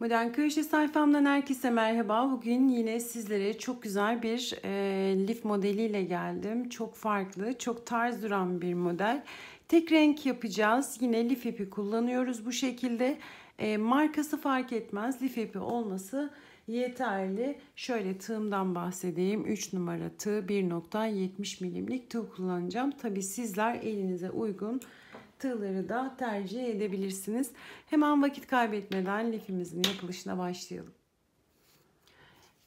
Modern Köşe sayfamdan herkese merhaba. Bugün yine sizlere çok güzel bir e, lif modeliyle geldim. Çok farklı, çok tarz duran bir model. Tek renk yapacağız. Yine lif ipi kullanıyoruz bu şekilde. E, markası fark etmez. Lif ipi olması yeterli. Şöyle tığımdan bahsedeyim. 3 numara tığ 1.70 milimlik tığ kullanacağım. Tabi sizler elinize uygun tığları da tercih edebilirsiniz. Hemen vakit kaybetmeden lifimizin yapılışına başlayalım.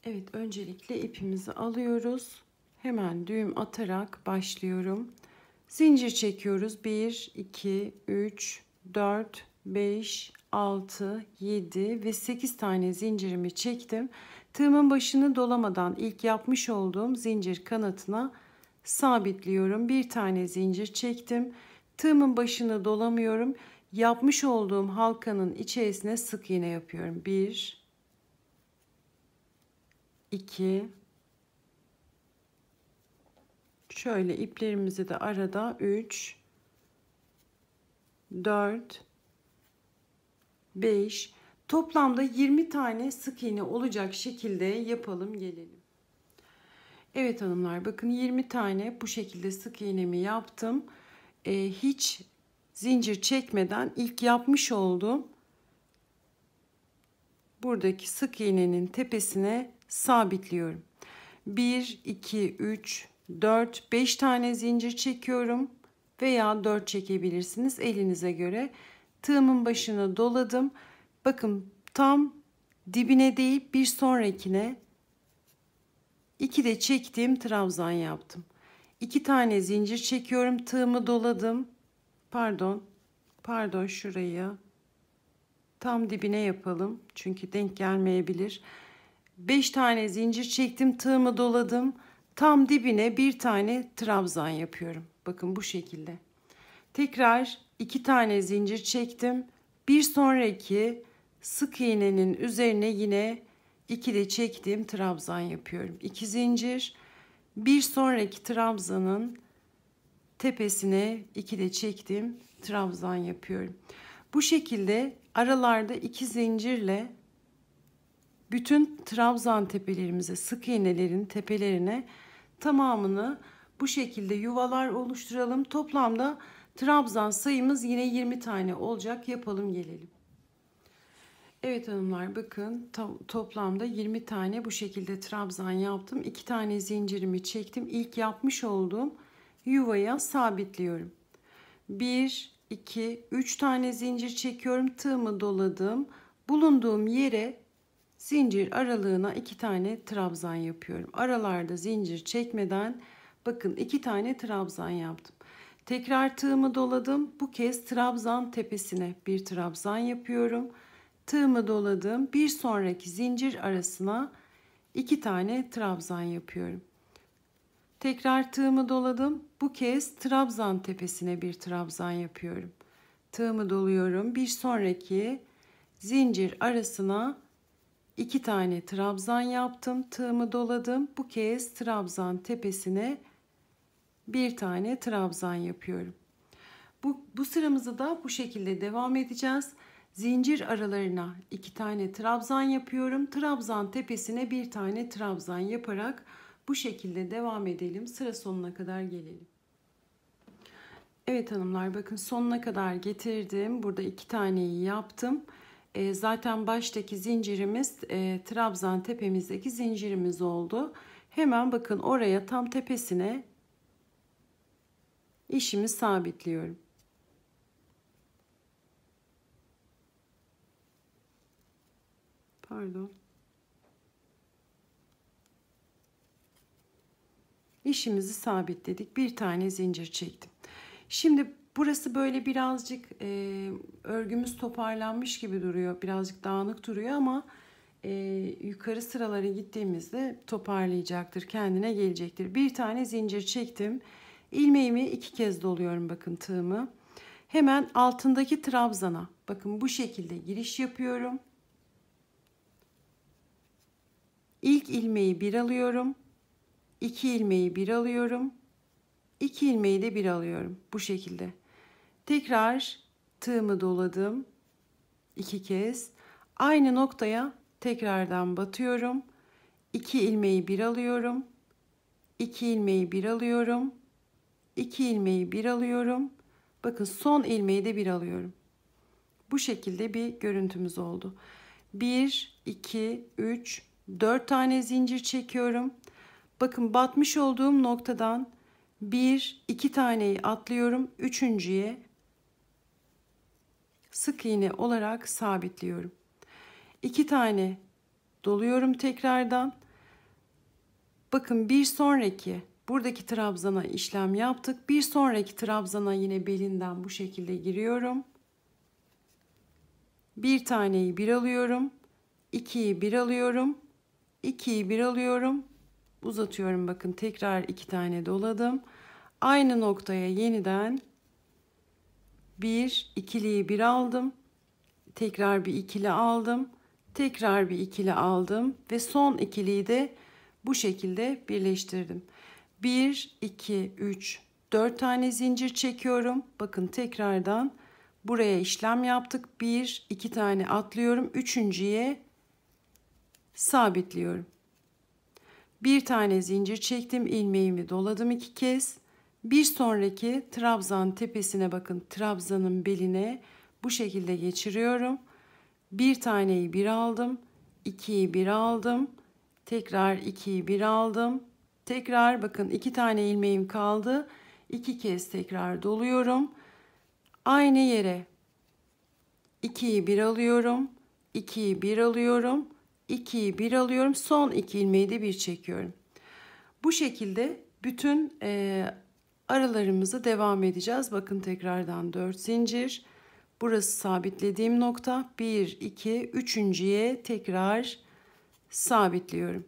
Evet öncelikle ipimizi alıyoruz. Hemen düğüm atarak başlıyorum. Zincir çekiyoruz. 1, 2, 3, 4, 5, 6, 7 ve 8 tane zincirimi çektim. Tığımın başını dolamadan ilk yapmış olduğum zincir kanatına sabitliyorum. Bir tane zincir çektim. Tığımın başını dolamıyorum. Yapmış olduğum halkanın içerisine sık iğne yapıyorum. 1 2 Şöyle iplerimizi de arada 3 4 5 toplamda 20 tane sık iğne olacak şekilde yapalım gelelim. Evet hanımlar bakın 20 tane bu şekilde sık iğnemi yaptım e, hiç zincir çekmeden ilk yapmış olduğum buradaki sık iğnenin tepesine sabitliyorum. 1, 2, 3, 4, 5 tane zincir çekiyorum veya 4 çekebilirsiniz elinize göre. Tığımın başına doladım. Bakın tam dibine değil bir sonrakine 2 de çektiğim trabzan yaptım. 2 tane zincir çekiyorum. Tığımı doladım. Pardon. Pardon şurayı. Tam dibine yapalım. Çünkü denk gelmeyebilir. 5 tane zincir çektim. Tığımı doladım. Tam dibine bir tane trabzan yapıyorum. Bakın bu şekilde. Tekrar 2 tane zincir çektim. Bir sonraki sık iğnenin üzerine yine 2 de çektiğim trabzan yapıyorum. 2 zincir bir sonraki trabzanın tepesine iki de çektim. Trabzan yapıyorum. Bu şekilde aralarda iki zincirle bütün trabzan tepelerimize, sık iğnelerin tepelerine tamamını bu şekilde yuvalar oluşturalım. Toplamda trabzan sayımız yine 20 tane olacak. Yapalım gelelim. Evet hanımlar bakın to toplamda 20 tane bu şekilde trabzan yaptım. 2 tane zincirimi çektim. İlk yapmış olduğum yuvaya sabitliyorum. 1, 2, 3 tane zincir çekiyorum. Tığımı doladım. Bulunduğum yere zincir aralığına 2 tane trabzan yapıyorum. Aralarda zincir çekmeden bakın 2 tane trabzan yaptım. Tekrar tığımı doladım. Bu kez trabzan tepesine bir trabzan yapıyorum tığımı doladım. Bir sonraki zincir arasına iki tane trabzan yapıyorum. Tekrar tığımı doladım. Bu kez trabzan tepesine bir trabzan yapıyorum. Tığımı doluyorum. Bir sonraki zincir arasına iki tane trabzan yaptım. Tığımı doladım. Bu kez trabzan tepesine bir tane trabzan yapıyorum. Bu, bu sıramızı da bu şekilde devam edeceğiz zincir aralarına iki tane trabzan yapıyorum. Trabzan tepesine bir tane trabzan yaparak bu şekilde devam edelim. Sıra sonuna kadar gelelim. Evet hanımlar bakın sonuna kadar getirdim. Burada iki taneyi yaptım. E, zaten baştaki zincirimiz e, trabzan tepemizdeki zincirimiz oldu. Hemen bakın oraya tam tepesine işimi sabitliyorum. Pardon. İşimizi sabitledik. Bir tane zincir çektim. Şimdi burası böyle birazcık e, örgümüz toparlanmış gibi duruyor. Birazcık dağınık duruyor ama e, yukarı sıralara gittiğimizde toparlayacaktır. Kendine gelecektir. Bir tane zincir çektim. İlmeğimi iki kez doluyorum bakın tığımı. Hemen altındaki trabzana bakın bu şekilde giriş yapıyorum. İlk ilmeği bir alıyorum. 2 ilmeği bir alıyorum. 2 ilmeği de bir alıyorum. Bu şekilde. Tekrar tığımı doladım. iki kez. Aynı noktaya tekrardan batıyorum. İki ilmeği bir alıyorum. 2 ilmeği bir alıyorum. 2 ilmeği bir alıyorum. Bakın son ilmeği de bir alıyorum. Bu şekilde bir görüntümüz oldu. 1, 2, 3, 4 tane zincir çekiyorum. Bakın batmış olduğum noktadan 1 2 taneyi atlıyorum. Üçüncüye sık iğne olarak sabitliyorum. 2 tane doluyorum tekrardan. Bakın bir sonraki buradaki trabzana işlem yaptık. Bir sonraki trabzana yine belinden bu şekilde giriyorum. Bir taneyi bir alıyorum. 2'yi bir alıyorum. 2'yi 1 alıyorum. Uzatıyorum bakın tekrar 2 tane doladım. Aynı noktaya yeniden 1 ikiliyi 1 aldım. Tekrar bir ikili aldım. Tekrar bir ikili aldım ve son ikiliyi de bu şekilde birleştirdim. 1 2 3 4 tane zincir çekiyorum. Bakın tekrardan buraya işlem yaptık. 1 2 tane atlıyorum. Üçüncüye sabitliyorum. Bir tane zincir çektim, ilmeğimi doladım iki kez. Bir sonraki trabzan tepesine bakın. Trabzanın beline bu şekilde geçiriyorum. Bir taneyi bir aldım, ikiyi bir aldım, tekrar ikiyi bir aldım. Tekrar bakın iki tane ilmeğim kaldı. İki kez tekrar doluyorum. Aynı yere ikiyi bir alıyorum, ikiyi bir alıyorum. 2'yi 1 alıyorum. Son 2 ilmeği de 1 çekiyorum. Bu şekilde bütün e, aralarımızı devam edeceğiz. Bakın tekrardan 4 zincir. Burası sabitlediğim nokta. 1, 2, 3.ye tekrar sabitliyorum.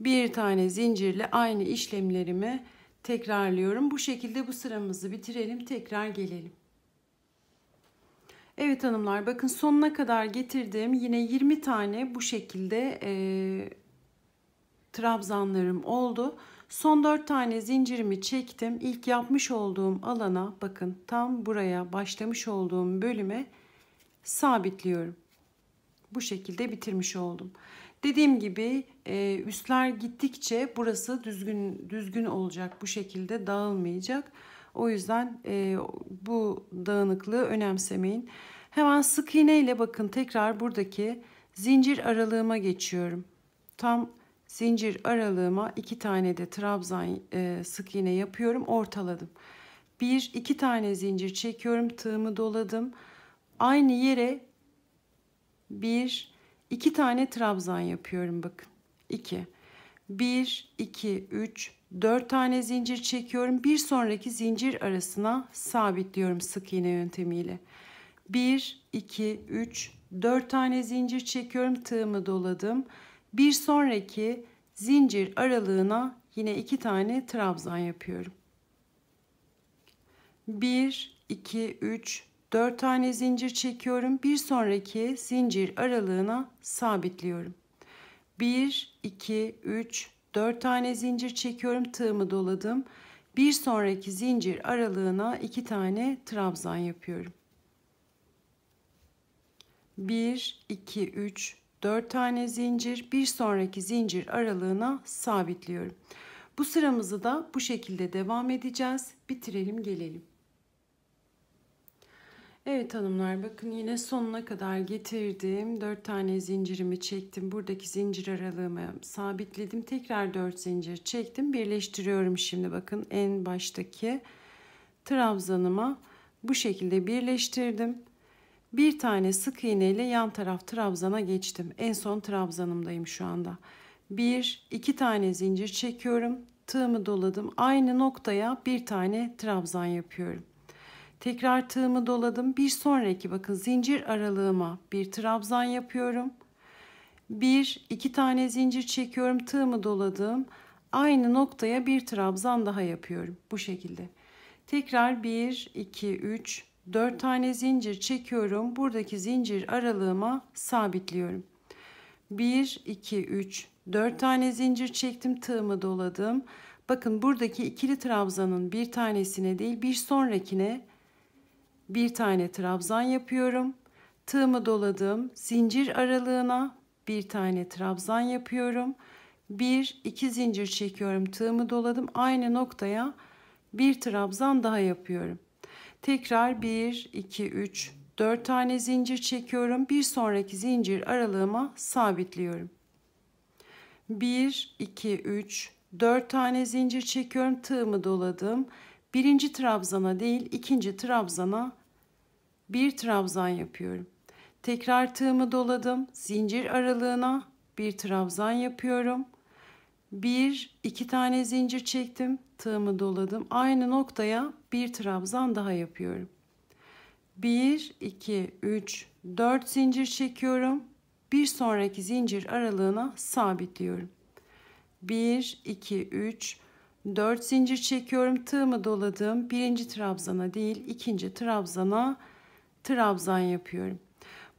Bir tane zincirle aynı işlemlerimi tekrarlıyorum. Bu şekilde bu sıramızı bitirelim. Tekrar gelelim. Evet hanımlar bakın sonuna kadar getirdim. Yine 20 tane bu şekilde e, trabzanlarım oldu. Son 4 tane zincirimi çektim. İlk yapmış olduğum alana bakın tam buraya başlamış olduğum bölüme sabitliyorum. Bu şekilde bitirmiş oldum. Dediğim gibi e, üstler gittikçe burası düzgün düzgün olacak. Bu şekilde dağılmayacak. O yüzden e, bu dağınıklığı önemsemeyin. Hemen sık iğne ile bakın tekrar buradaki zincir aralığıma geçiyorum. Tam zincir aralığıma iki tane de trabzan e, sık iğne yapıyorum ortaladım. Bir iki tane zincir çekiyorum tığımı doladım. Aynı yere bir iki tane trabzan yapıyorum bakın. 2 1 2 3 4 tane zincir çekiyorum. Bir sonraki zincir arasına sabitliyorum sık iğne yöntemiyle. 1, 2, 3, 4 tane zincir çekiyorum. Tığımı doladım. Bir sonraki zincir aralığına yine 2 tane trabzan yapıyorum. 1, 2, 3, 4 tane zincir çekiyorum. Bir sonraki zincir aralığına sabitliyorum. 1, 2, 3, 4 tane zincir çekiyorum. Tığımı doladım. Bir sonraki zincir aralığına 2 tane trabzan yapıyorum. 1 2 3 4 tane zincir bir sonraki zincir aralığına sabitliyorum. Bu sıramızı da bu şekilde devam edeceğiz. Bitirelim gelelim. Evet hanımlar bakın yine sonuna kadar getirdim. 4 tane zincirimi çektim. Buradaki zincir aralığımı sabitledim. Tekrar 4 zincir çektim. Birleştiriyorum şimdi bakın en baştaki trabzanıma bu şekilde birleştirdim. Bir tane sık iğne ile yan taraf trabzana geçtim. En son trabzanımdayım şu anda. 1 2 tane zincir çekiyorum. Tığımı doladım. Aynı noktaya bir tane trabzan yapıyorum. Tekrar tığımı doladım. Bir sonraki bakın zincir aralığıma bir trabzan yapıyorum. Bir, iki tane zincir çekiyorum. Tığımı doladım. Aynı noktaya bir trabzan daha yapıyorum. Bu şekilde. Tekrar bir, iki, üç, dört tane zincir çekiyorum. Buradaki zincir aralığıma sabitliyorum. Bir iki üç dört tane zincir çektim tığımı doladım. Bakın buradaki ikili trabzanın bir tanesine değil bir sonrakine bir tane trabzan yapıyorum. Tığımı doladım. Zincir aralığına bir tane trabzan yapıyorum. Bir, iki zincir çekiyorum. Tığımı doladım. Aynı noktaya bir trabzan daha yapıyorum. Tekrar bir iki üç dört tane zincir çekiyorum. Bir sonraki zincir aralığıma sabitliyorum. Bir iki üç dört tane zincir çekiyorum. Tığımı doladım birinci trabzana değil ikinci trabzana bir trabzan yapıyorum. Tekrar tığımı doladım. Zincir aralığına bir trabzan yapıyorum. Bir, iki tane zincir çektim. Tığımı doladım. Aynı noktaya bir trabzan daha yapıyorum. Bir, iki, üç, dört zincir çekiyorum. Bir sonraki zincir aralığına sabitliyorum. Bir, iki, üç, 4 zincir çekiyorum. Tığımı doladım. Birinci trabzana değil ikinci trabzana trabzan yapıyorum.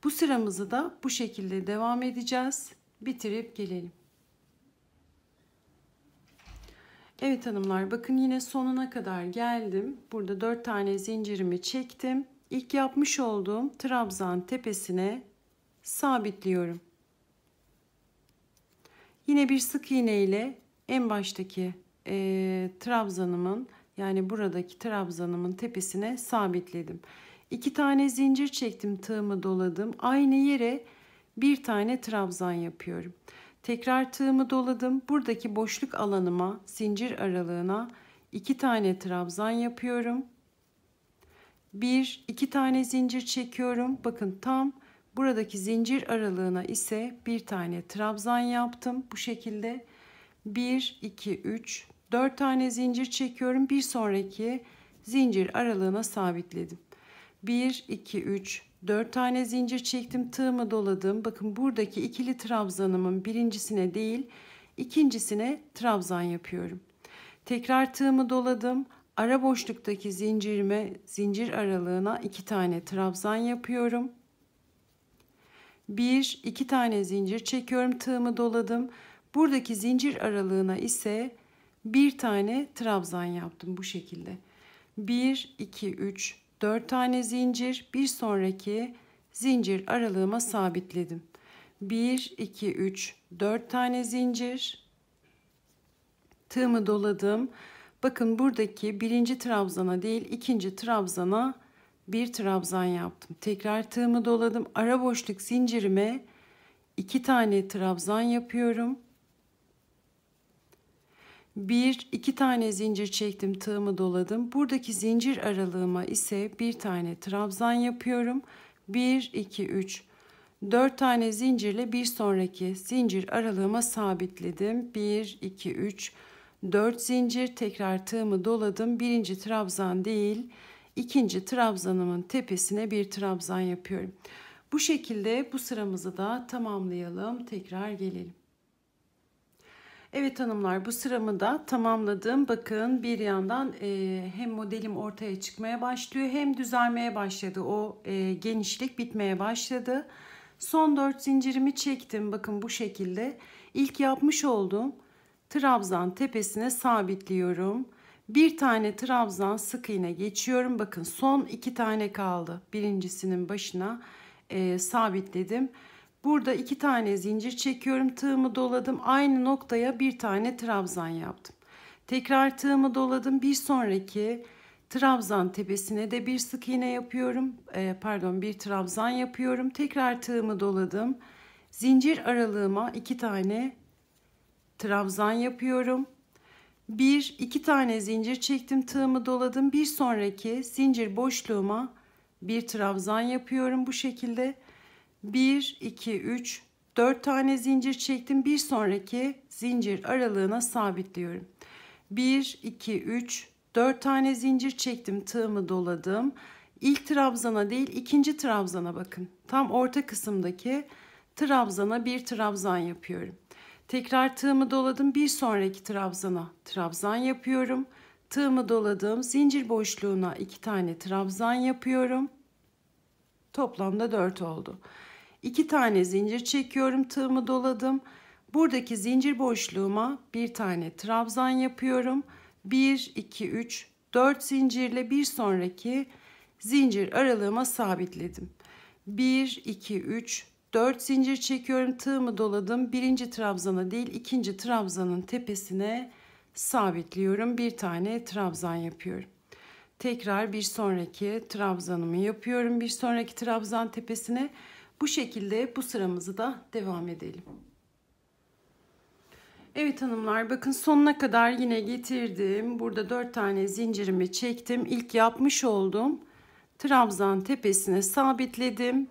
Bu sıramızı da bu şekilde devam edeceğiz. Bitirip gelelim. Evet hanımlar bakın yine sonuna kadar geldim. Burada 4 tane zincirimi çektim. İlk yapmış olduğum trabzan tepesine sabitliyorum. Yine bir sık iğne ile en baştaki e, trabzanımın yani buradaki trabzanımın tepesine sabitledim. İki tane zincir çektim tığımı doladım. Aynı yere bir tane trabzan yapıyorum. Tekrar tığımı doladım. Buradaki boşluk alanıma zincir aralığına iki tane trabzan yapıyorum. Bir, iki tane zincir çekiyorum. Bakın tam buradaki zincir aralığına ise bir tane trabzan yaptım. Bu şekilde 1, 2, 3, 4 tane zincir çekiyorum. Bir sonraki zincir aralığına sabitledim. 1, 2, 3, 4 tane zincir çektim. Tığımı doladım. Bakın buradaki ikili trabzanımın birincisine değil ikincisine trabzan yapıyorum. Tekrar tığımı doladım. Ara boşluktaki zincirime zincir aralığına iki tane trabzan yapıyorum. Bir, iki tane zincir çekiyorum. Tığımı doladım. Buradaki zincir aralığına ise bir tane trabzan yaptım bu şekilde. 1, 2, 3, 4 tane zincir bir sonraki zincir aralığıma sabitledim. 1, 2, 3, 4 tane zincir tığımı doladım. Bakın buradaki birinci trabzana değil ikinci trabzana bir trabzan yaptım. Tekrar tığımı doladım. Ara boşluk zincirime iki tane trabzan yapıyorum bir iki tane zincir çektim tığımı doladım buradaki zincir aralığıma ise bir tane trabzan yapıyorum 1 2 3 4 tane zincirle bir sonraki zincir aralığıma sabitledim 1 2 3 4 zincir tekrar tığımı doladım birinci trabzan değil ikinci trabzanımın tepesine bir trabzan yapıyorum bu şekilde bu sıramızı da tamamlayalım tekrar gelelim Evet hanımlar bu sıramı da tamamladım. Bakın bir yandan e, hem modelim ortaya çıkmaya başlıyor hem düzelmeye başladı. O e, genişlik bitmeye başladı. Son 4 zincirimi çektim. Bakın bu şekilde. İlk yapmış olduğum trabzan tepesine sabitliyorum. Bir tane trabzan sık iğne geçiyorum. Bakın son iki tane kaldı. Birincisinin başına e, sabitledim. Burada iki tane zincir çekiyorum. Tığımı doladım. Aynı noktaya bir tane trabzan yaptım. Tekrar tığımı doladım. Bir sonraki trabzan tepesine de bir sık iğne yapıyorum. E, pardon bir trabzan yapıyorum. Tekrar tığımı doladım. Zincir aralığıma iki tane trabzan yapıyorum. Bir, iki tane zincir çektim. Tığımı doladım. Bir sonraki zincir boşluğuma bir trabzan yapıyorum bu şekilde. 1, 2, 3, 4 tane zincir çektim. Bir sonraki zincir aralığına sabitliyorum. 1, 2, 3, 4 tane zincir çektim. Tığımı doladım. İlk trabzana değil ikinci trabzana bakın. Tam orta kısımdaki trabzana bir trabzan yapıyorum. Tekrar tığımı doladım. Bir sonraki trabzana trabzan yapıyorum. Tığımı doladım. Zincir boşluğuna iki tane trabzan yapıyorum. Toplamda 4 oldu. 2 tane zincir çekiyorum tığımı doladım. Buradaki zincir boşluğuma bir tane trabzan yapıyorum. 1, 2, 3, 4 zincirle bir sonraki zincir aralığıma sabitledim. 1, 2, 3, 4 zincir çekiyorum tığımı doladım. Birinci trabzana değil ikinci trabzanın tepesine sabitliyorum. Bir tane trabzan yapıyorum. Tekrar bir sonraki trabzanımı yapıyorum. Bir sonraki trabzan tepesine bu şekilde bu sıramızı da devam edelim. Evet hanımlar bakın sonuna kadar yine getirdim. Burada 4 tane zincirimi çektim. İlk yapmış olduğum trabzan tepesine sabitledim.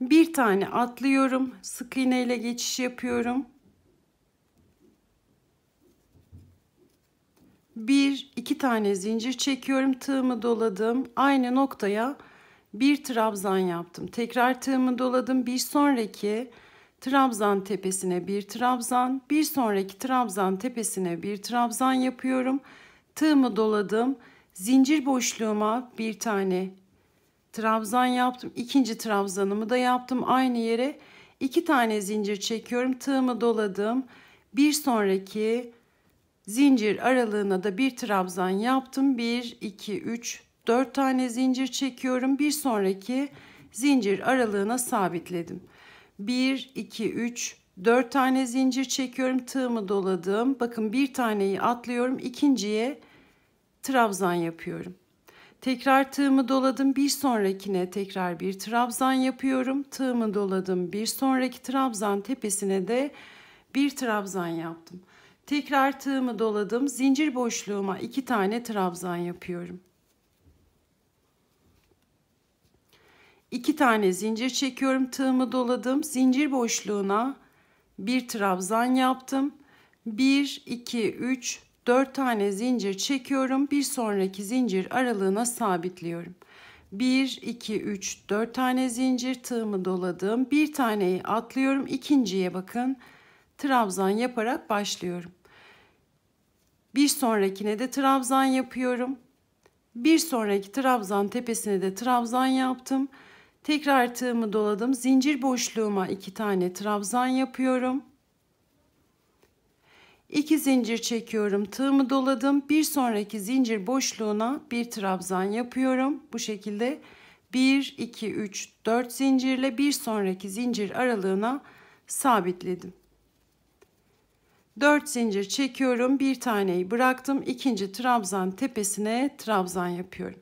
Bir tane atlıyorum. Sık iğne ile geçiş yapıyorum. Bir, iki tane zincir çekiyorum. Tığımı doladım. Aynı noktaya bir trabzan yaptım. Tekrar tığımı doladım. Bir sonraki trabzan tepesine bir trabzan, bir sonraki trabzan tepesine bir trabzan yapıyorum. Tığımı doladım. Zincir boşluğuma bir tane trabzan yaptım. İkinci trabzanımı da yaptım aynı yere. İki tane zincir çekiyorum. Tığımı doladım. Bir sonraki zincir aralığına da bir trabzan yaptım. 1 2 3 4 tane zincir çekiyorum. Bir sonraki zincir aralığına sabitledim. 1, 2, 3, 4 tane zincir çekiyorum. Tığımı doladım. Bakın bir taneyi atlıyorum. ikinciye trabzan yapıyorum. Tekrar tığımı doladım. Bir sonrakine tekrar bir trabzan yapıyorum. Tığımı doladım. Bir sonraki trabzan tepesine de bir trabzan yaptım. Tekrar tığımı doladım. Zincir boşluğuma iki tane trabzan yapıyorum. 2 tane zincir çekiyorum. Tığımı doladım. Zincir boşluğuna bir trabzan yaptım. 1 2 3 4 tane zincir çekiyorum. Bir sonraki zincir aralığına sabitliyorum. 1 2 3 4 tane zincir tığımı doladım. Bir taneyi atlıyorum. ikinciye bakın. Trabzan yaparak başlıyorum. Bir sonrakine de trabzan yapıyorum. Bir sonraki trabzan tepesine de trabzan yaptım. Tekrar tığımı doladım. Zincir boşluğuma iki tane trabzan yapıyorum. İki zincir çekiyorum. Tığımı doladım. Bir sonraki zincir boşluğuna bir trabzan yapıyorum. Bu şekilde 1 2 3 4 zincirle bir sonraki zincir aralığına sabitledim. 4 zincir çekiyorum. Bir taneyi bıraktım. İkinci trabzan tepesine trabzan yapıyorum.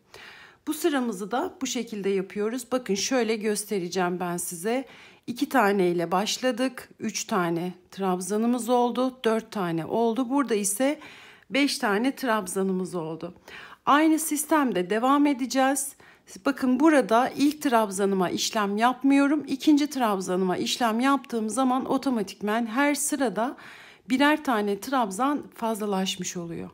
Bu sıramızı da bu şekilde yapıyoruz. Bakın şöyle göstereceğim ben size. 2 tane ile başladık. 3 tane trabzanımız oldu. 4 tane oldu. Burada ise 5 tane trabzanımız oldu. Aynı sistemde devam edeceğiz. Bakın burada ilk trabzanıma işlem yapmıyorum. İkinci trabzanıma işlem yaptığım zaman otomatikmen her sırada birer tane trabzan fazlalaşmış oluyor.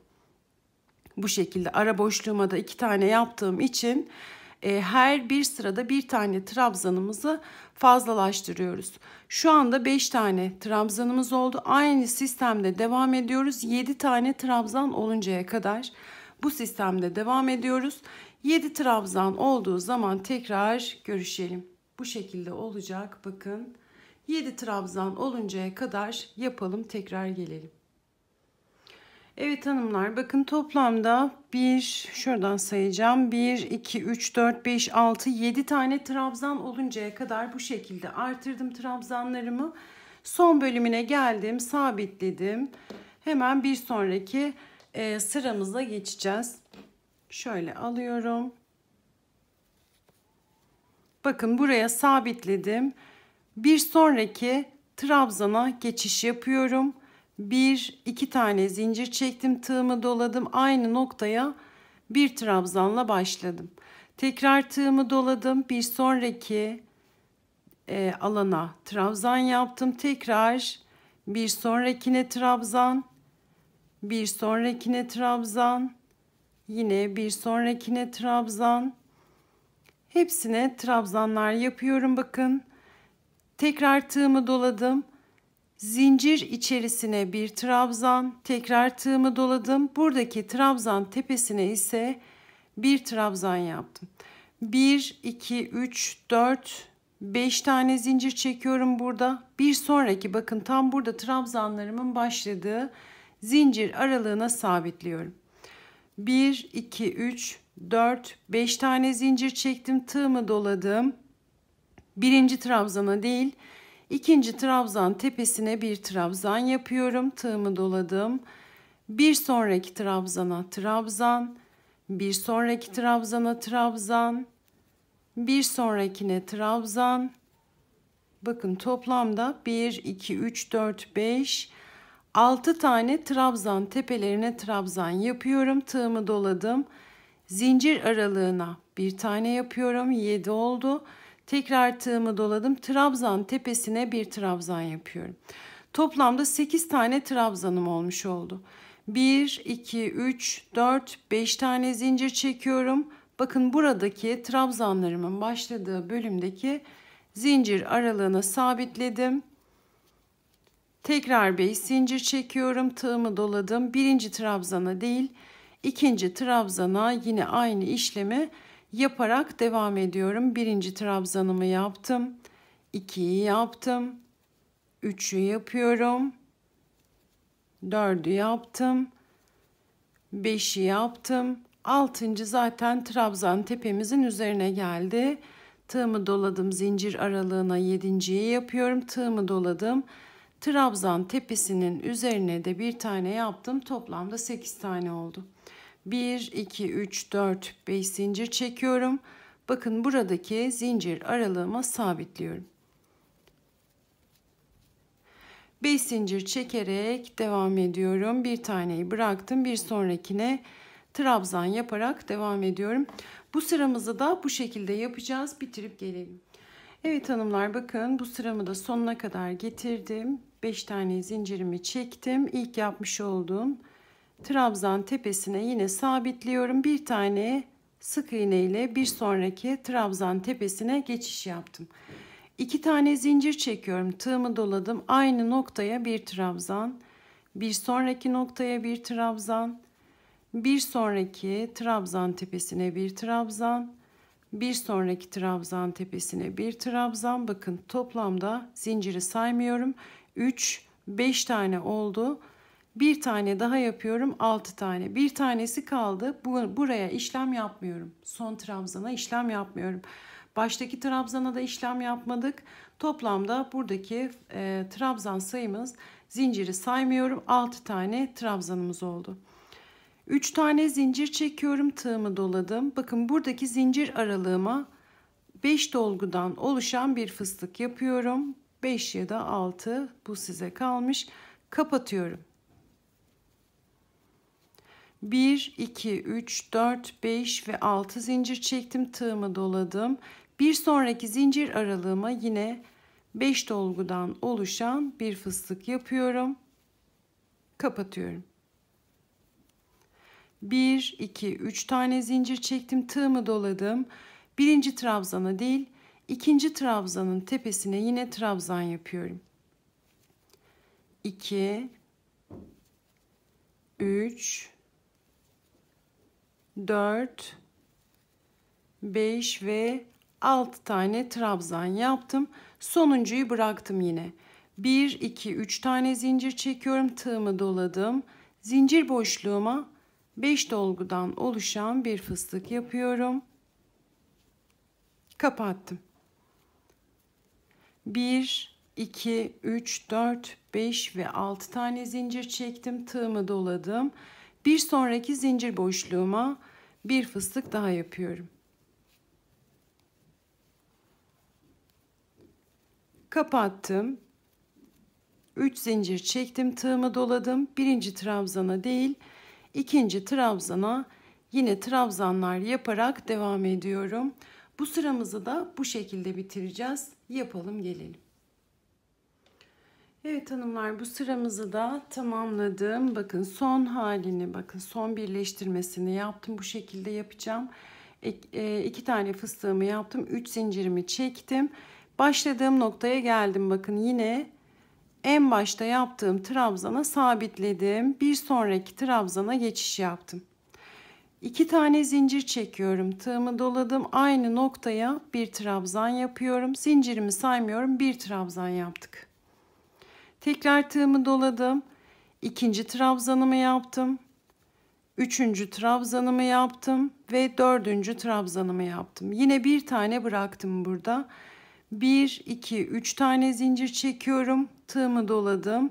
Bu şekilde ara boşluğuma da iki tane yaptığım için e, her bir sırada bir tane trabzanımızı fazlalaştırıyoruz. Şu anda 5 tane trabzanımız oldu. Aynı sistemde devam ediyoruz. 7 tane trabzan oluncaya kadar bu sistemde devam ediyoruz. 7 trabzan olduğu zaman tekrar görüşelim. Bu şekilde olacak. Bakın 7 trabzan oluncaya kadar yapalım tekrar gelelim. Evet hanımlar bakın toplamda bir şuradan sayacağım 1 2 3 4 5 6 7 tane trabzan oluncaya kadar bu şekilde artırdım trabzanlarımı. Son bölümüne geldim sabitledim. Hemen bir sonraki e, sıramıza geçeceğiz. Şöyle alıyorum. Bakın buraya sabitledim. Bir sonraki trabzana geçiş yapıyorum bir iki tane zincir çektim tığımı doladım aynı noktaya bir trabzanla başladım tekrar tığımı doladım bir sonraki e, alana trabzan yaptım tekrar bir sonrakine trabzan bir sonrakine trabzan yine bir sonrakine trabzan hepsine trabzanlar yapıyorum bakın tekrar tığımı doladım Zincir içerisine bir trabzan, tekrar tığımı doladım. Buradaki trabzan tepesine ise bir trabzan yaptım. 1 2 3 4 5 tane zincir çekiyorum burada. Bir sonraki bakın tam burada trabzanlarımın başladığı zincir aralığına sabitliyorum. 1 2 3 4 5 tane zincir çektim. Tığımı doladım. Birinci trabzana değil, İkinci trabzan tepesine bir trabzan yapıyorum. Tığımı doladım. Bir sonraki trabzana trabzan. Bir sonraki trabzana trabzan. Bir sonrakine trabzan. Bakın toplamda 1, 2, 3, 4, 5, 6 tane trabzan tepelerine trabzan yapıyorum. Tığımı doladım. Zincir aralığına bir tane yapıyorum. 7 oldu. Tekrar tığımı doladım. Trabzan tepesine bir trabzan yapıyorum. Toplamda 8 tane trabzanım olmuş oldu. 1, 2, 3, 4, 5 tane zincir çekiyorum. Bakın buradaki trabzanlarımın başladığı bölümdeki zincir aralığını sabitledim. Tekrar 5 zincir çekiyorum. Tığımı doladım. Birinci trabzana değil ikinci trabzana yine aynı işlemi yapıyorum yaparak devam ediyorum. Birinci trabzanımı yaptım. ikiyi yaptım. Üçü yapıyorum. Dördü yaptım. Beşi yaptım. Altıncı zaten trabzan tepemizin üzerine geldi. Tığımı doladım zincir aralığına yedinciyi yapıyorum. Tığımı doladım. Trabzan tepesinin üzerine de bir tane yaptım. Toplamda 8 tane oldu. 1, 2, 3, 4, 5 zincir çekiyorum. Bakın buradaki zincir aralığıma sabitliyorum. 5 zincir çekerek devam ediyorum. Bir taneyi bıraktım. Bir sonrakine trabzan yaparak devam ediyorum. Bu sıramızı da bu şekilde yapacağız. Bitirip gelelim. Evet hanımlar bakın bu sıramı da sonuna kadar getirdim. 5 tane zincirimi çektim. İlk yapmış olduğum trabzan tepesine yine sabitliyorum. Bir tane sık iğne ile bir sonraki trabzan tepesine geçiş yaptım. İki tane zincir çekiyorum. Tığımı doladım. Aynı noktaya bir trabzan. Bir sonraki noktaya bir trabzan. Bir sonraki trabzan tepesine bir trabzan. Bir sonraki trabzan tepesine bir trabzan. Bakın toplamda zinciri saymıyorum. 3 5 tane oldu. Bir tane daha yapıyorum altı tane. Bir tanesi kaldı. Bu, buraya işlem yapmıyorum. Son trabzana işlem yapmıyorum. Baştaki trabzana da işlem yapmadık. Toplamda buradaki e, trabzan sayımız zinciri saymıyorum. Altı tane trabzanımız oldu. Üç tane zincir çekiyorum. Tığımı doladım. Bakın buradaki zincir aralığıma 5 dolgudan oluşan bir fıstık yapıyorum. 5 ya da 6 bu size kalmış. Kapatıyorum. 1, 2, 3, 4, 5 ve 6 zincir çektim. Tığımı doladım. Bir sonraki zincir aralığıma yine 5 dolgudan oluşan bir fıstık yapıyorum. Kapatıyorum. 1, 2, 3 tane zincir çektim. Tığımı doladım. Birinci trabzana değil, ikinci trabzanın tepesine yine trabzan yapıyorum. 2, 3, 4, 5 ve 6 tane trabzan yaptım. Sonuncuyu bıraktım yine. 1, 2, 3 tane zincir çekiyorum. Tığımı doladım. Zincir boşluğuma 5 dolgudan oluşan bir fıstık yapıyorum. Kapattım. 1, 2, 3, 4, 5 ve 6 tane zincir çektim. Tığımı doladım. Bir sonraki zincir boşluğuma bir fıstık daha yapıyorum. Kapattım. 3 zincir çektim, tığımı doladım. Birinci trabzana değil, ikinci trabzana yine trabzanlar yaparak devam ediyorum. Bu sıramızı da bu şekilde bitireceğiz. Yapalım gelelim. Evet hanımlar bu sıramızı da tamamladım. Bakın son halini bakın son birleştirmesini yaptım. Bu şekilde yapacağım. E, iki tane fıstığımı yaptım. Üç zincirimi çektim. Başladığım noktaya geldim. Bakın yine en başta yaptığım trabzana sabitledim. Bir sonraki trabzana geçiş yaptım. İki tane zincir çekiyorum. Tığımı doladım. Aynı noktaya bir trabzan yapıyorum. Zincirimi saymıyorum. Bir trabzan yaptık. Tekrar tığımı doladım. İkinci trabzanımı yaptım. Üçüncü trabzanımı yaptım ve dördüncü trabzanımı yaptım. Yine bir tane bıraktım burada. Bir, iki, üç tane zincir çekiyorum. Tığımı doladım.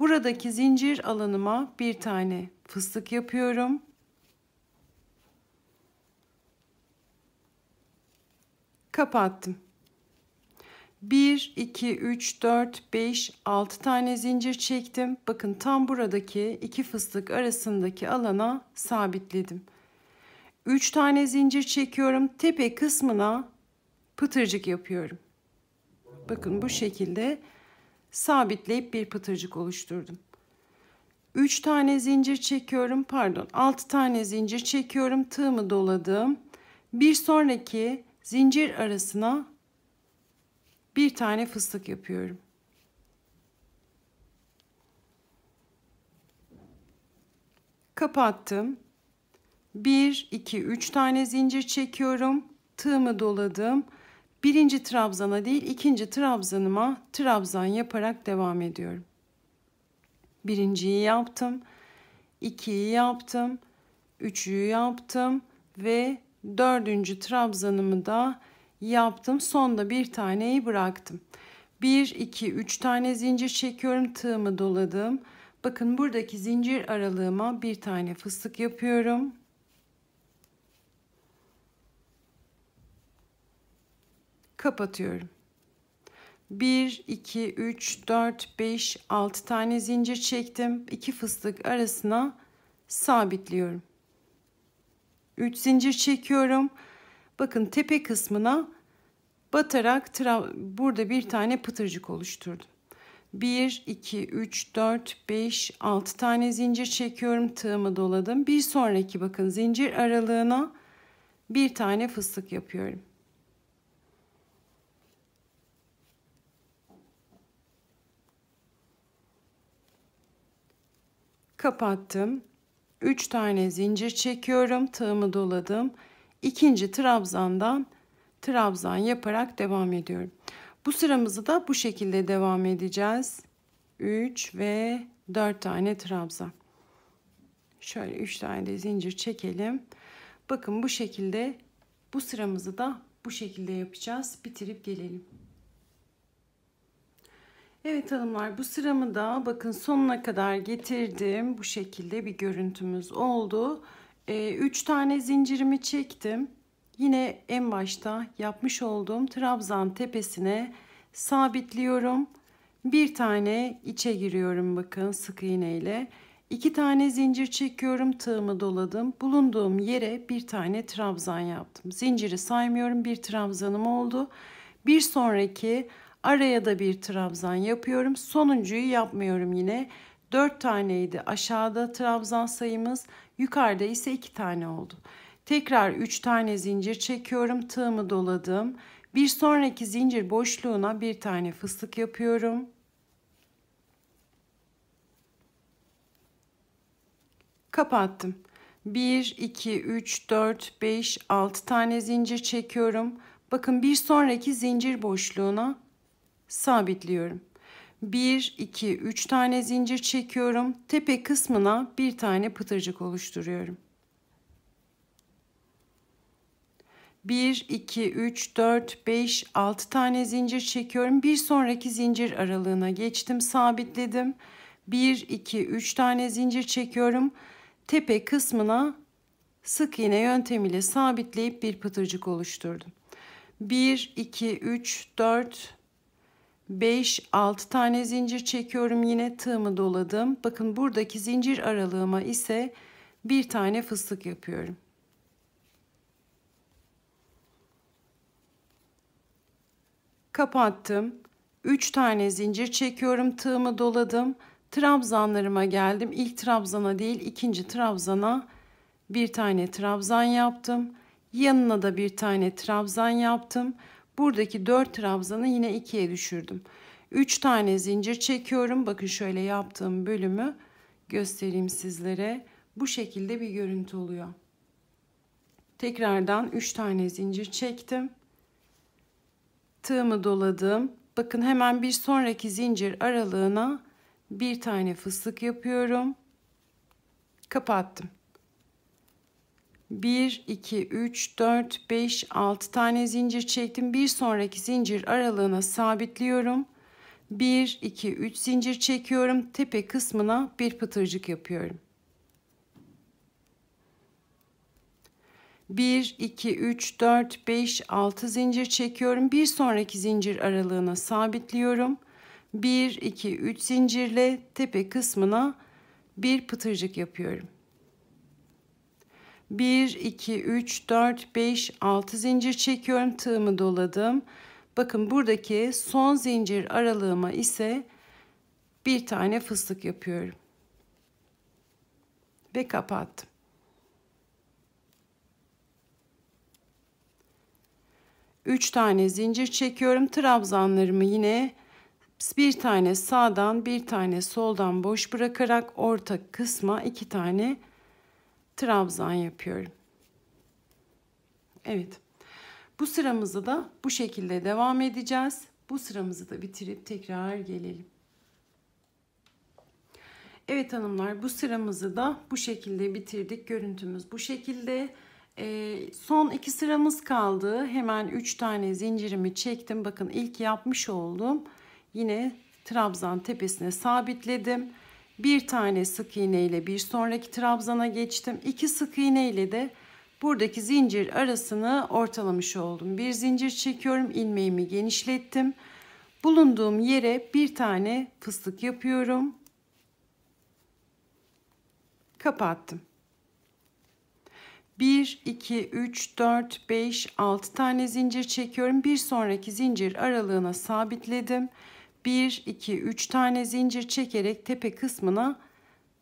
Buradaki zincir alanıma bir tane fıstık yapıyorum. Kapattım. 1, 2, 3, 4, 5, 6 tane zincir çektim. Bakın tam buradaki iki fıstık arasındaki alana sabitledim. 3 tane zincir çekiyorum. Tepe kısmına pıtırcık yapıyorum. Bakın bu şekilde sabitleyip bir pıtırcık oluşturdum. 3 tane zincir çekiyorum. Pardon 6 tane zincir çekiyorum. Tığımı doladım. Bir sonraki zincir arasına bir tane fıstık yapıyorum. Kapattım. 1, 2, 3 tane zincir çekiyorum. Tığımı doladım. Birinci trabzana değil ikinci trabzanıma trabzan yaparak devam ediyorum. Birinciyi yaptım. 2'yi yaptım. 3'ü yaptım. Ve dördüncü trabzanımı da yaptım. Sonda bir taneyi bıraktım. 1, 2, 3 tane zincir çekiyorum. Tığımı doladım. Bakın buradaki zincir aralığıma bir tane fıstık yapıyorum. Kapatıyorum. 1, 2, 3, 4, 5, 6 tane zincir çektim. 2 fıstık arasına sabitliyorum. 3 zincir çekiyorum bakın tepe kısmına batarak burada bir tane pıtırcık oluşturdum. 1, 2, 3, 4, 5, 6 tane zincir çekiyorum. Tığımı doladım. Bir sonraki bakın zincir aralığına bir tane fıstık yapıyorum. Kapattım. 3 tane zincir çekiyorum. Tığımı doladım ikinci trabzandan trabzan yaparak devam ediyorum. Bu sıramızı da bu şekilde devam edeceğiz. 3 ve 4 tane trabzan. Şöyle 3 tane de zincir çekelim. Bakın bu şekilde bu sıramızı da bu şekilde yapacağız. Bitirip gelelim. Evet hanımlar bu sıramı da bakın sonuna kadar getirdim. Bu şekilde bir görüntümüz oldu. Ee, üç tane zincirimi çektim. Yine en başta yapmış olduğum trabzan tepesine sabitliyorum. Bir tane içe giriyorum bakın sık iğne ile. 2 tane zincir çekiyorum tığımı doladım. Bulunduğum yere bir tane trabzan yaptım. Zinciri saymıyorum bir trabzanım oldu. Bir sonraki araya da bir trabzan yapıyorum. Sonuncuyu yapmıyorum yine. Dört taneydi aşağıda trabzan sayımız. Yukarıda ise 2 tane oldu. Tekrar 3 tane zincir çekiyorum. Tığımı doladım. Bir sonraki zincir boşluğuna bir tane fıstık yapıyorum. Kapattım. 1, 2, 3, 4, 5, 6 tane zincir çekiyorum. Bakın bir sonraki zincir boşluğuna sabitliyorum. 1, 2, 3 tane zincir çekiyorum. Tepe kısmına bir tane pıtırcık oluşturuyorum. 1, 2, 3, 4, 5, 6 tane zincir çekiyorum. Bir sonraki zincir aralığına geçtim, sabitledim. 1, 2, 3 tane zincir çekiyorum. Tepe kısmına sık iğne yöntemiyle sabitleyip bir pıtırcık oluşturdum. 1, 2, 3, 4, 5 6 tane zincir çekiyorum yine tığımı doladım bakın buradaki zincir aralığıma ise bir tane fıstık yapıyorum kapattım 3 tane zincir çekiyorum tığımı doladım trabzanlarıma geldim İlk trabzana değil ikinci trabzana bir tane trabzan yaptım yanına da bir tane trabzan yaptım Buradaki 4 trabzanı yine 2'ye düşürdüm. 3 tane zincir çekiyorum. Bakın şöyle yaptığım bölümü göstereyim sizlere. Bu şekilde bir görüntü oluyor. Tekrardan 3 tane zincir çektim. Tığımı doladım. Bakın hemen bir sonraki zincir aralığına bir tane fıstık yapıyorum. Kapattım. 1, 2, 3, 4, 5, 6 tane zincir çektim. Bir sonraki zincir aralığına sabitliyorum. 1, 2, 3 zincir çekiyorum. Tepe kısmına bir pıtırcık yapıyorum. 1, 2, 3, 4, 5, 6 zincir çekiyorum. Bir sonraki zincir aralığına sabitliyorum. 1, 2, 3 zincirle tepe kısmına bir pıtırcık yapıyorum. 1, 2, 3, 4, 5, 6 zincir çekiyorum. Tığımı doladım. Bakın buradaki son zincir aralığıma ise bir tane fıstık yapıyorum. Ve kapattım. Üç tane zincir çekiyorum. Trabzanlarımı yine bir tane sağdan bir tane soldan boş bırakarak orta kısma iki tane trabzan yapıyorum. Evet. Bu sıramızı da bu şekilde devam edeceğiz. Bu sıramızı da bitirip tekrar gelelim. Evet hanımlar bu sıramızı da bu şekilde bitirdik. Görüntümüz bu şekilde. Ee, son iki sıramız kaldı. Hemen üç tane zincirimi çektim. Bakın ilk yapmış olduğum yine trabzan tepesine sabitledim bir tane sık iğne ile bir sonraki trabzana geçtim. İki sık iğne ile de buradaki zincir arasını ortalamış oldum. Bir zincir çekiyorum. ilmeğimi genişlettim. Bulunduğum yere bir tane fıstık yapıyorum. Kapattım. 1, 2, 3, 4, 5, 6 tane zincir çekiyorum. Bir sonraki zincir aralığına sabitledim. 1, 2, 3 tane zincir çekerek tepe kısmına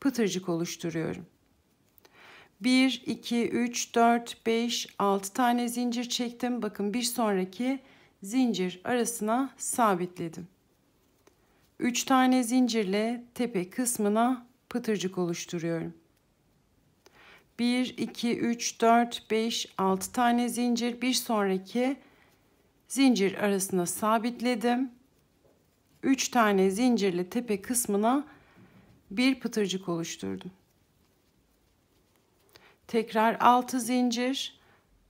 pıtırcık oluşturuyorum. 1, 2, 3, 4, 5, 6 tane zincir çektim. Bakın bir sonraki zincir arasına sabitledim. 3 tane zincirle tepe kısmına pıtırcık oluşturuyorum. 1, 2, 3, 4, 5, 6 tane zincir bir sonraki zincir arasına sabitledim. 3 tane zincirli tepe kısmına bir pıtırcık oluşturdum. Tekrar 6 zincir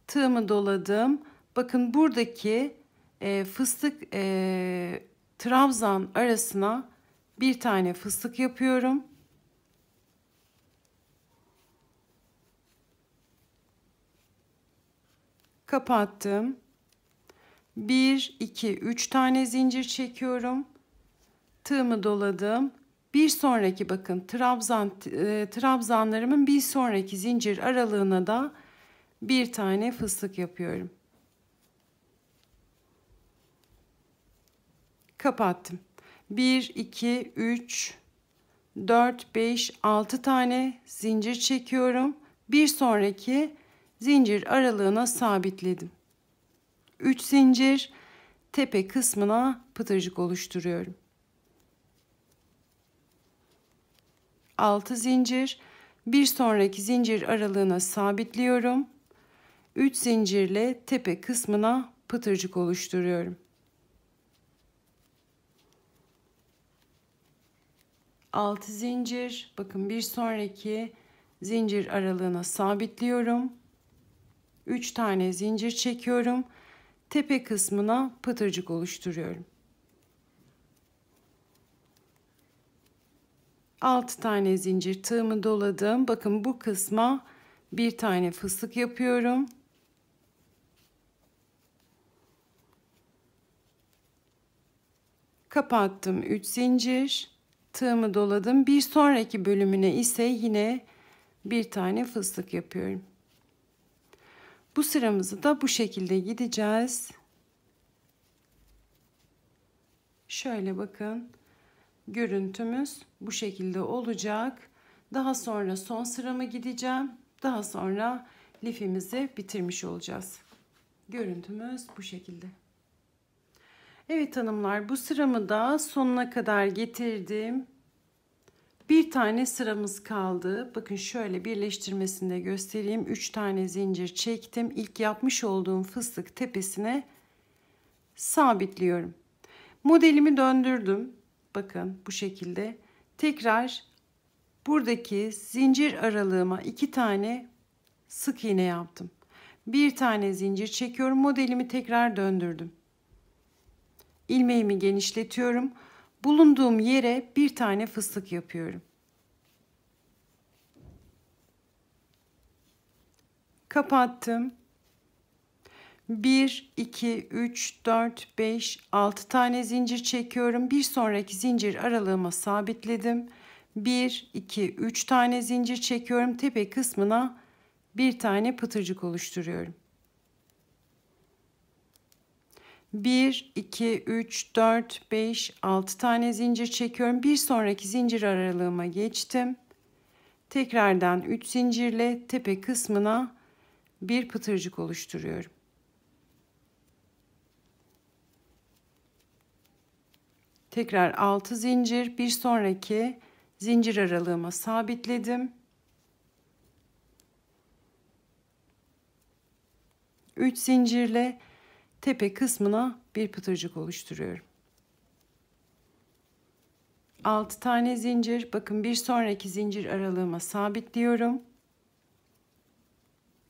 tığımı doladım. Bakın buradaki e, fıstık e, trabzan arasına bir tane fıstık yapıyorum. Kapattım. 1 2 3 tane zincir çekiyorum. Tığımı doladım. Bir sonraki bakın trabzan e, trabzanlarımın bir sonraki zincir aralığına da bir tane fıstık yapıyorum. Kapattım. 1 2 3 4 5 6 tane zincir çekiyorum. Bir sonraki zincir aralığına sabitledim. 3 zincir tepe kısmına pıtırcık oluşturuyorum. 6 zincir bir sonraki zincir aralığına sabitliyorum 3 zincirle tepe kısmına pıtırcık oluşturuyorum 6 zincir bakın bir sonraki zincir aralığına sabitliyorum 3 tane zincir çekiyorum tepe kısmına pıtırcık oluşturuyorum 6 tane zincir tığımı doladım. Bakın bu kısma bir tane fıstık yapıyorum. Kapattım 3 zincir. Tığımı doladım. Bir sonraki bölümüne ise yine bir tane fıstık yapıyorum. Bu sıramızı da bu şekilde gideceğiz. Şöyle bakın görüntümüz bu şekilde olacak. Daha sonra son sırama gideceğim. Daha sonra lifimizi bitirmiş olacağız. Görüntümüz bu şekilde. Evet hanımlar bu sıramı da sonuna kadar getirdim. Bir tane sıramız kaldı. Bakın şöyle birleştirmesinde göstereyim. 3 tane zincir çektim. İlk yapmış olduğum fıstık tepesine sabitliyorum. Modelimi döndürdüm bakın bu şekilde tekrar buradaki zincir aralığıma iki tane sık iğne yaptım. Bir tane zincir çekiyorum. Modelimi tekrar döndürdüm. İlmeğimi genişletiyorum. Bulunduğum yere bir tane fıstık yapıyorum. Kapattım. 1, 2, 3, 4, 5, 6 tane zincir çekiyorum. Bir sonraki zincir aralığıma sabitledim. 1, 2, 3 tane zincir çekiyorum. Tepe kısmına bir tane pıtırcık oluşturuyorum. 1, 2, 3, 4, 5, 6 tane zincir çekiyorum. Bir sonraki zincir aralığıma geçtim. Tekrardan 3 zincirle tepe kısmına bir pıtırcık oluşturuyorum. tekrar 6 zincir bir sonraki zincir aralığıma sabitledim. 3 zincirle tepe kısmına bir pıtırcık oluşturuyorum. 6 tane zincir bakın bir sonraki zincir aralığıma sabitliyorum.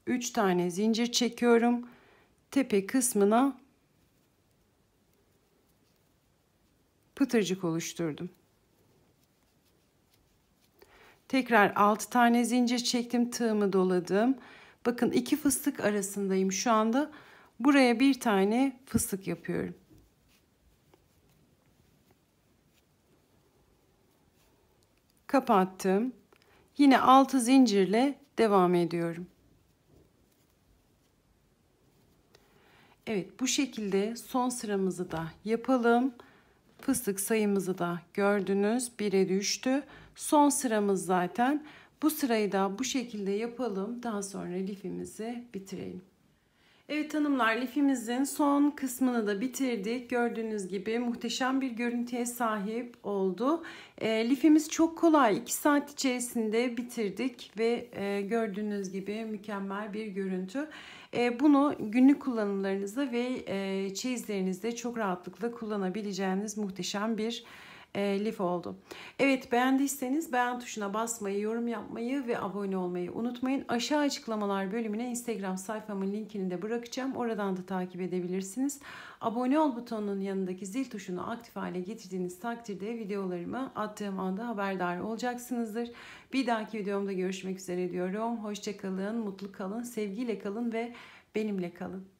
3 tane zincir çekiyorum. Tepe kısmına pıtırcık oluşturdum. Tekrar 6 tane zincir çektim, tığımı doladım. Bakın iki fıstık arasındayım şu anda. Buraya bir tane fıstık yapıyorum. Kapattım. Yine 6 zincirle devam ediyorum. Evet bu şekilde son sıramızı da yapalım fıstık sayımızı da gördünüz. 1'e düştü. Son sıramız zaten. Bu sırayı da bu şekilde yapalım. Daha sonra lifimizi bitirelim. Evet hanımlar lifimizin son kısmını da bitirdik. Gördüğünüz gibi muhteşem bir görüntüye sahip oldu. E, lifimiz çok kolay 2 saat içerisinde bitirdik ve e, gördüğünüz gibi mükemmel bir görüntü. E, bunu günlük kullanımlarınızda ve e, çeyizlerinizde çok rahatlıkla kullanabileceğiniz muhteşem bir e, lif oldu. Evet beğendiyseniz beğen tuşuna basmayı, yorum yapmayı ve abone olmayı unutmayın. Aşağı açıklamalar bölümüne Instagram sayfamın linkini de bırakacağım. Oradan da takip edebilirsiniz. Abone ol butonunun yanındaki zil tuşunu aktif hale getirdiğiniz takdirde videolarımı attığım anda haberdar olacaksınızdır. Bir dahaki videomda görüşmek üzere diyorum. Hoşçakalın, mutlu kalın, sevgiyle kalın ve benimle kalın.